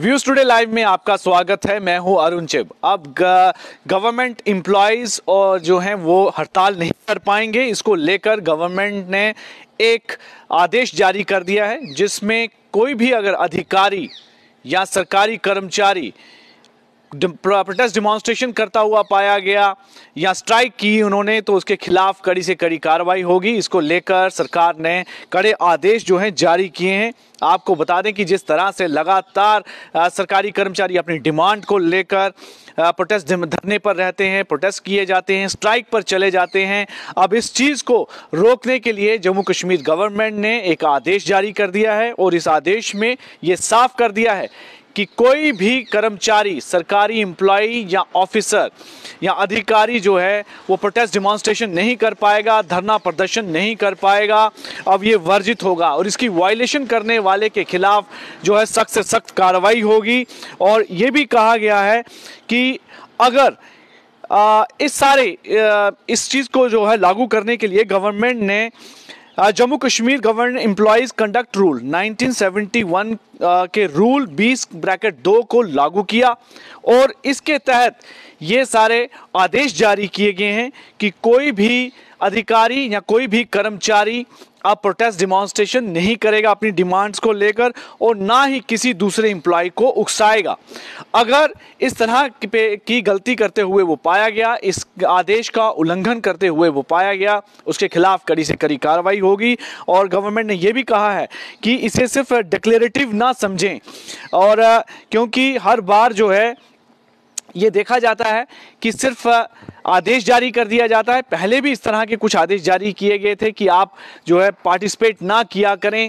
views today live में आपका स्वागत है मैं हूं अरुण चिब अब गवर्नमेंट इम्प्लॉयज और जो हैं वो हड़ताल नहीं कर पाएंगे इसको लेकर गवर्नमेंट ने एक आदेश जारी कर दिया है जिसमें कोई भी अगर अधिकारी या सरकारी कर्मचारी प्रोटेस्ट डिमॉन्स्ट्रेशन करता हुआ पाया गया या स्ट्राइक की उन्होंने तो उसके खिलाफ कड़ी से कड़ी कार्रवाई होगी इसको लेकर सरकार ने कड़े आदेश जो हैं जारी किए हैं आपको बता दें कि जिस तरह से लगातार सरकारी कर्मचारी अपनी डिमांड को लेकर प्रोटेस्ट धरने पर रहते हैं प्रोटेस्ट किए जाते हैं स्ट्राइक पर चले जाते हैं अब इस चीज़ को रोकने के लिए जम्मू कश्मीर गवर्नमेंट ने एक आदेश जारी कर दिया है और इस आदेश में ये साफ कर दिया है कि कोई भी कर्मचारी सरकारी एम्प्लॉय या ऑफिसर या अधिकारी जो है वो प्रोटेस्ट डिमॉन्स्ट्रेशन नहीं कर पाएगा धरना प्रदर्शन नहीं कर पाएगा अब ये वर्जित होगा और इसकी वायलेशन करने वाले के खिलाफ जो है सख्त से सख्त कार्रवाई होगी और ये भी कहा गया है कि अगर आ, इस सारे आ, इस चीज़ को जो है लागू करने के लिए गवर्नमेंट ने Jammu Kashmir government employees conduct rule 1971 के रूल 20 ब्रैकेट दो को लागू किया और इसके तहत ये सारे आदेश जारी किए गए हैं कि कोई भी अधिकारी या कोई भी कर्मचारी अब प्रोटेस्ट डिमॉन्स्ट्रेशन नहीं करेगा अपनी डिमांड्स को लेकर और ना ही किसी दूसरे एम्प्लॉय को उकसाएगा अगर इस तरह की गलती करते हुए वो पाया गया इस आदेश का उल्लंघन करते हुए वो पाया गया उसके खिलाफ कड़ी से कड़ी कार्रवाई होगी और गवर्नमेंट ने यह भी कहा है कि इसे सिर्फ डिक्लेरेटिव ना ना समझें और क्योंकि हर बार जो है ये देखा जाता है कि सिर्फ आदेश जारी कर दिया जाता है पहले भी इस तरह के कुछ आदेश जारी किए गए थे कि आप जो है पार्टिसिपेट ना किया करें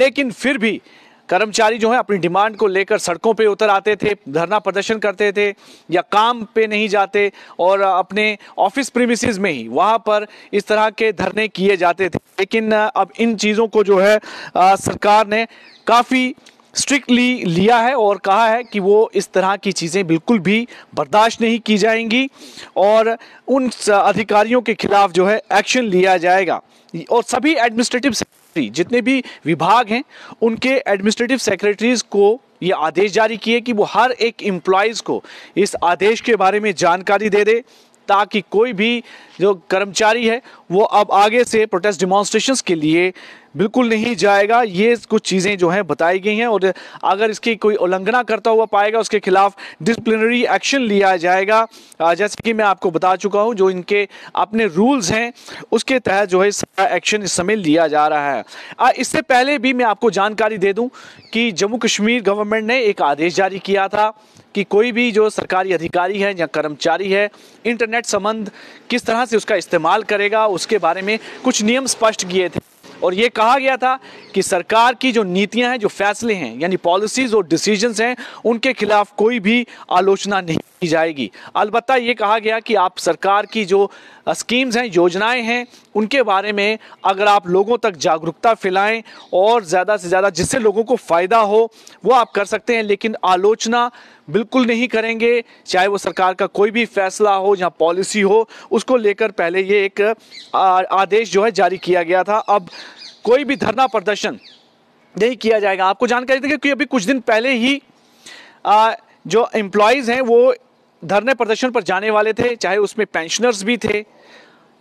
लेकिन फिर भी कर्मचारी जो है अपनी डिमांड को लेकर सड़कों पे उतर आते थे धरना प्रदर्शन करते थे या काम पे नहीं जाते और अपने ऑफिस प्रीमिसेस में ही वहाँ पर इस तरह के धरने किए जाते थे लेकिन अब इन चीज़ों को जो है आ, सरकार ने काफ़ी स्ट्रिक्टली लिया है और कहा है कि वो इस तरह की चीज़ें बिल्कुल भी बर्दाश्त नहीं की जाएंगी और उन अधिकारियों के खिलाफ जो है एक्शन लिया जाएगा और सभी एडमिनिस्ट्रेटिव मिनिस्ट्री जितने भी विभाग हैं उनके एडमिनिस्ट्रेटिव सेक्रेटरीज को ये आदेश जारी किए कि वो हर एक एम्प्लॉयज़ को इस आदेश के बारे में जानकारी दे दे ताकि कोई भी जो कर्मचारी है वो अब आगे से प्रोटेस्ट डिमॉन्स्ट्रेशन के लिए बिल्कुल नहीं जाएगा ये कुछ चीज़ें जो हैं बताई गई हैं और अगर इसकी कोई उल्लंघना करता हुआ पाएगा उसके खिलाफ डिसप्लिनरी एक्शन लिया जाएगा जैसे कि मैं आपको बता चुका हूं जो इनके अपने रूल्स हैं उसके तहत जो है सारा एक्शन इस समय लिया जा रहा है इससे पहले भी मैं आपको जानकारी दे दूँ कि जम्मू कश्मीर गवर्नमेंट ने एक आदेश जारी किया था कि कोई भी जो सरकारी अधिकारी है या कर्मचारी है इंटरनेट संबंध किस तरह से उसका इस्तेमाल करेगा उसके बारे में कुछ नियम स्पष्ट किए थे और ये कहा गया था कि सरकार की जो नीतियां हैं जो फैसले हैं यानी पॉलिसीज और डिसीजंस हैं उनके खिलाफ कोई भी आलोचना नहीं की जाएगी अलबत् ये कहा गया कि आप सरकार की जो स्कीम्स हैं योजनाएं हैं उनके बारे में अगर आप लोगों तक जागरूकता फैलाएं और ज़्यादा से ज़्यादा जिससे लोगों को फ़ायदा हो वो आप कर सकते हैं लेकिन आलोचना बिल्कुल नहीं करेंगे चाहे वो सरकार का कोई भी फैसला हो या पॉलिसी हो उसको लेकर पहले ये एक आदेश जो है जारी किया गया था अब कोई भी धरना प्रदर्शन नहीं किया जाएगा आपको जानकारी देंगे कि अभी कुछ दिन पहले ही आ, जो एम्प्लॉयज़ हैं वो धरने प्रदर्शन पर जाने वाले थे चाहे उसमें पेंशनर्स भी थे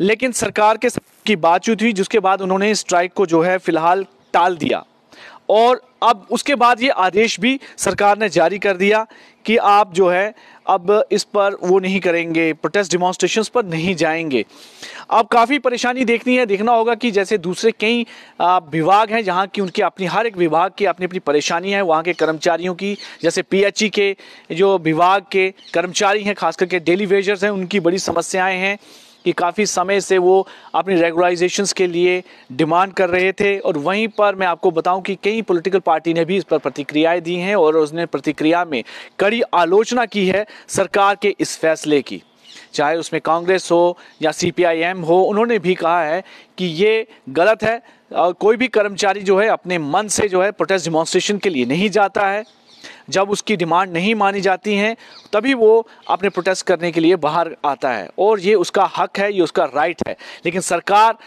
लेकिन सरकार के की बातचीत हुई जिसके बाद उन्होंने स्ट्राइक को जो है फिलहाल टाल दिया और अब उसके बाद ये आदेश भी सरकार ने जारी कर दिया कि आप जो है अब इस पर वो नहीं करेंगे प्रोटेस्ट डिमॉन्स्ट्रेशन पर नहीं जाएंगे अब काफ़ी परेशानी देखनी है देखना होगा कि जैसे दूसरे कई विभाग हैं जहाँ की उनकी अपनी हर एक विभाग की अपनी अपनी परेशानी है वहाँ के कर्मचारियों की जैसे पी के जो विभाग के कर्मचारी हैं खास करके डेली वेजर्स हैं उनकी बड़ी समस्याएँ हैं कि काफ़ी समय से वो अपनी रेगुलाइजेशंस के लिए डिमांड कर रहे थे और वहीं पर मैं आपको बताऊं कि कई पॉलिटिकल पार्टी ने भी इस पर प्रतिक्रियाएं दी हैं और उसने प्रतिक्रिया में कड़ी आलोचना की है सरकार के इस फैसले की चाहे उसमें कांग्रेस हो या सीपीआईएम हो उन्होंने भी कहा है कि ये गलत है और कोई भी कर्मचारी जो है अपने मन से जो है प्रोटेस्ट डिमॉन्स्ट्रेशन के लिए नहीं जाता है जब उसकी डिमांड नहीं मानी जाती हैं तभी वो अपने प्रोटेस्ट करने के लिए बाहर आता है और ये उसका हक है ये उसका राइट है लेकिन सरकार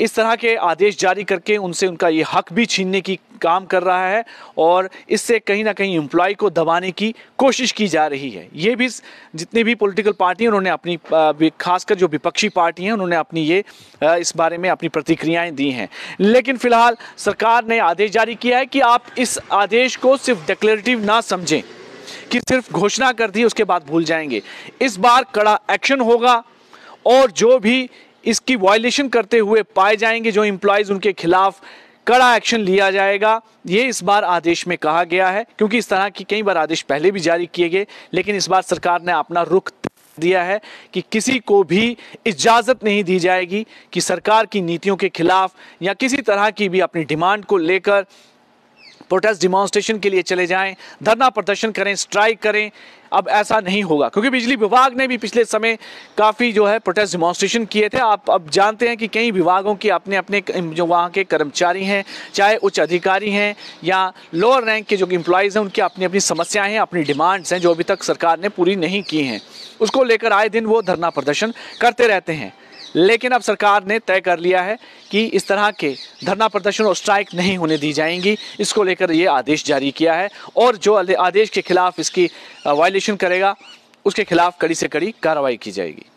इस तरह के आदेश जारी करके उनसे उनका ये हक भी छीनने की काम कर रहा है और इससे कहीं ना कहीं एम्प्लॉय को दबाने की कोशिश की जा रही है ये भी जितनी भी पॉलिटिकल पार्टी हैं उन्होंने अपनी खासकर जो विपक्षी पार्टी हैं उन्होंने अपनी ये इस बारे में अपनी प्रतिक्रियाएं दी हैं लेकिन फिलहाल सरकार ने आदेश जारी किया है कि आप इस आदेश को सिर्फ डिक्लेरेटिव ना समझें कि सिर्फ घोषणा कर दी उसके बाद भूल जाएंगे इस बार कड़ा एक्शन होगा और जो भी इसकी वायलेशन करते हुए पाए जाएंगे जो इम्प्लॉयज़ उनके खिलाफ कड़ा एक्शन लिया जाएगा ये इस बार आदेश में कहा गया है क्योंकि इस तरह की कई बार आदेश पहले भी जारी किए गए लेकिन इस बार सरकार ने अपना रुख दिया है कि किसी को भी इजाज़त नहीं दी जाएगी कि सरकार की नीतियों के खिलाफ या किसी तरह की भी अपनी डिमांड को लेकर प्रोटेस्ट डिमॉन्स्ट्रेशन के लिए चले जाएं धरना प्रदर्शन करें स्ट्राइक करें अब ऐसा नहीं होगा क्योंकि बिजली विभाग ने भी पिछले समय काफ़ी जो है प्रोटेस्ट डिमॉन्स्ट्रेशन किए थे आप अब जानते हैं कि कई विभागों के अपने अपने जो वहाँ के कर्मचारी हैं चाहे उच्च अधिकारी हैं या लोअर रैंक के जो इम्प्लॉयज़ हैं उनकी अपनी अपनी समस्याएं हैं अपनी डिमांड्स हैं जो अभी तक सरकार ने पूरी नहीं की हैं उसको लेकर आए दिन वो धरना प्रदर्शन करते रहते हैं लेकिन अब सरकार ने तय कर लिया है कि इस तरह के धरना प्रदर्शन और स्ट्राइक नहीं होने दी जाएंगी इसको लेकर ये आदेश जारी किया है और जो आदेश के खिलाफ इसकी वायलेशन करेगा उसके खिलाफ कड़ी से कड़ी कार्रवाई की जाएगी